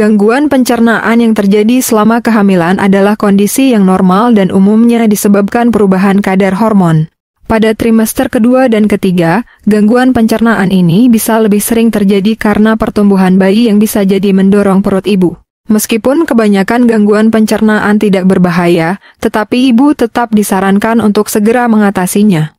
Gangguan pencernaan yang terjadi selama kehamilan adalah kondisi yang normal dan umumnya disebabkan perubahan kadar hormon. Pada trimester kedua dan ketiga, gangguan pencernaan ini bisa lebih sering terjadi karena pertumbuhan bayi yang bisa jadi mendorong perut ibu. Meskipun kebanyakan gangguan pencernaan tidak berbahaya, tetapi ibu tetap disarankan untuk segera mengatasinya.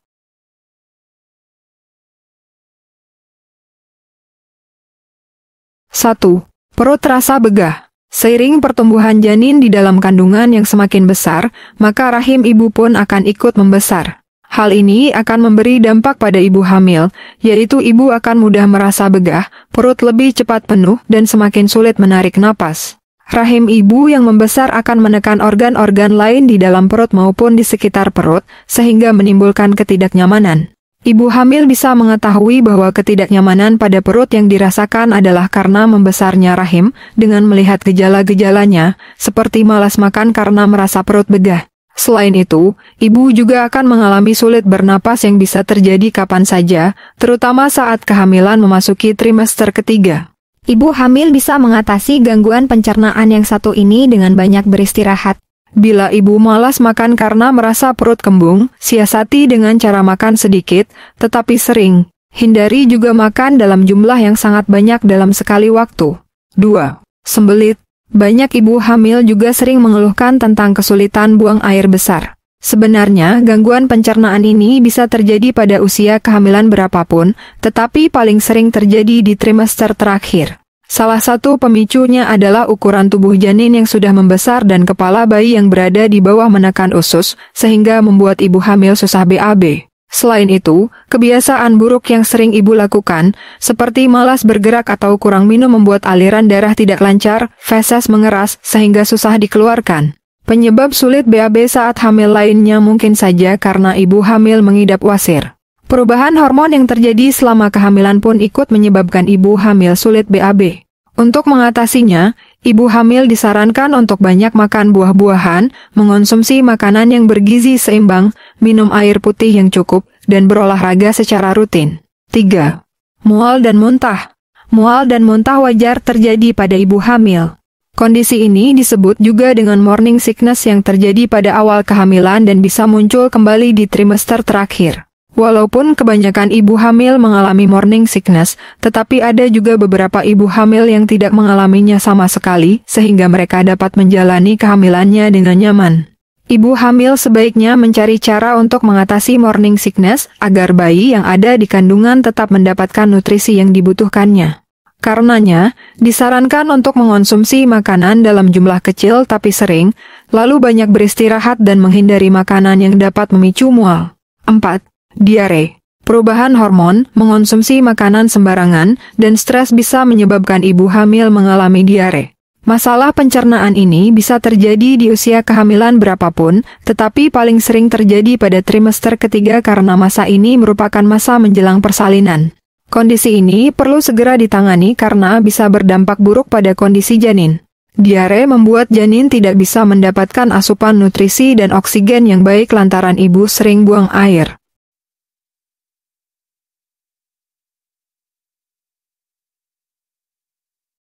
Satu Perut terasa begah. Seiring pertumbuhan janin di dalam kandungan yang semakin besar, maka rahim ibu pun akan ikut membesar. Hal ini akan memberi dampak pada ibu hamil, yaitu ibu akan mudah merasa begah, perut lebih cepat penuh, dan semakin sulit menarik napas. Rahim ibu yang membesar akan menekan organ-organ lain di dalam perut maupun di sekitar perut, sehingga menimbulkan ketidaknyamanan. Ibu hamil bisa mengetahui bahwa ketidaknyamanan pada perut yang dirasakan adalah karena membesarnya rahim, dengan melihat gejala-gejalanya, seperti malas makan karena merasa perut begah. Selain itu, ibu juga akan mengalami sulit bernapas yang bisa terjadi kapan saja, terutama saat kehamilan memasuki trimester ketiga. Ibu hamil bisa mengatasi gangguan pencernaan yang satu ini dengan banyak beristirahat. Bila ibu malas makan karena merasa perut kembung, siasati dengan cara makan sedikit, tetapi sering. Hindari juga makan dalam jumlah yang sangat banyak dalam sekali waktu. 2. Sembelit. Banyak ibu hamil juga sering mengeluhkan tentang kesulitan buang air besar. Sebenarnya, gangguan pencernaan ini bisa terjadi pada usia kehamilan berapapun, tetapi paling sering terjadi di trimester terakhir. Salah satu pemicunya adalah ukuran tubuh janin yang sudah membesar dan kepala bayi yang berada di bawah menekan usus, sehingga membuat ibu hamil susah BAB. Selain itu, kebiasaan buruk yang sering ibu lakukan, seperti malas bergerak atau kurang minum membuat aliran darah tidak lancar, feses mengeras, sehingga susah dikeluarkan. Penyebab sulit BAB saat hamil lainnya mungkin saja karena ibu hamil mengidap wasir. Perubahan hormon yang terjadi selama kehamilan pun ikut menyebabkan ibu hamil sulit BAB. Untuk mengatasinya, ibu hamil disarankan untuk banyak makan buah-buahan, mengonsumsi makanan yang bergizi seimbang, minum air putih yang cukup, dan berolahraga secara rutin. 3. Mual dan muntah Mual dan muntah wajar terjadi pada ibu hamil. Kondisi ini disebut juga dengan morning sickness yang terjadi pada awal kehamilan dan bisa muncul kembali di trimester terakhir. Walaupun kebanyakan ibu hamil mengalami morning sickness, tetapi ada juga beberapa ibu hamil yang tidak mengalaminya sama sekali, sehingga mereka dapat menjalani kehamilannya dengan nyaman. Ibu hamil sebaiknya mencari cara untuk mengatasi morning sickness agar bayi yang ada di kandungan tetap mendapatkan nutrisi yang dibutuhkannya. Karenanya, disarankan untuk mengonsumsi makanan dalam jumlah kecil tapi sering, lalu banyak beristirahat dan menghindari makanan yang dapat memicu mual. 4 diare. Perubahan hormon, mengonsumsi makanan sembarangan, dan stres bisa menyebabkan ibu hamil mengalami diare. Masalah pencernaan ini bisa terjadi di usia kehamilan berapapun, tetapi paling sering terjadi pada trimester ketiga karena masa ini merupakan masa menjelang persalinan. Kondisi ini perlu segera ditangani karena bisa berdampak buruk pada kondisi janin. Diare membuat janin tidak bisa mendapatkan asupan nutrisi dan oksigen yang baik lantaran ibu sering buang air.